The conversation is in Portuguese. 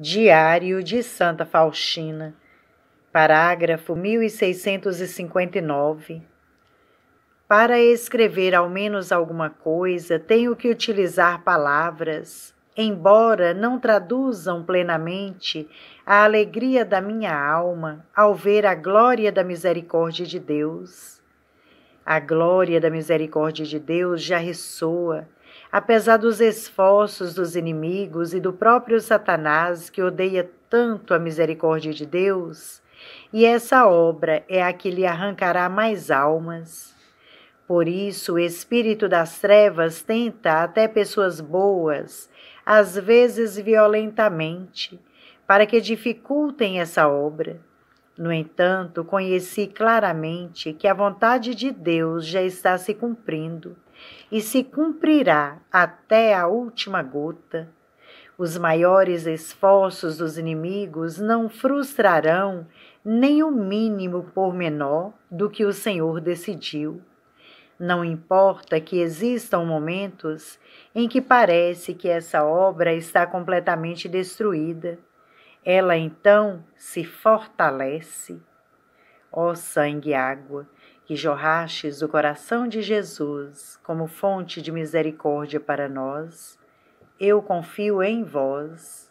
Diário de Santa Faustina, parágrafo 1659. Para escrever ao menos alguma coisa, tenho que utilizar palavras, embora não traduzam plenamente a alegria da minha alma ao ver a glória da misericórdia de Deus. A glória da misericórdia de Deus já ressoa Apesar dos esforços dos inimigos e do próprio Satanás, que odeia tanto a misericórdia de Deus, e essa obra é a que lhe arrancará mais almas. Por isso, o espírito das trevas tenta até pessoas boas, às vezes violentamente, para que dificultem essa obra. No entanto, conheci claramente que a vontade de Deus já está se cumprindo e se cumprirá até a última gota. Os maiores esforços dos inimigos não frustrarão nem o mínimo pormenor do que o Senhor decidiu. Não importa que existam momentos em que parece que essa obra está completamente destruída. Ela então se fortalece. Ó sangue e água, que jorrastes o coração de Jesus como fonte de misericórdia para nós, eu confio em vós.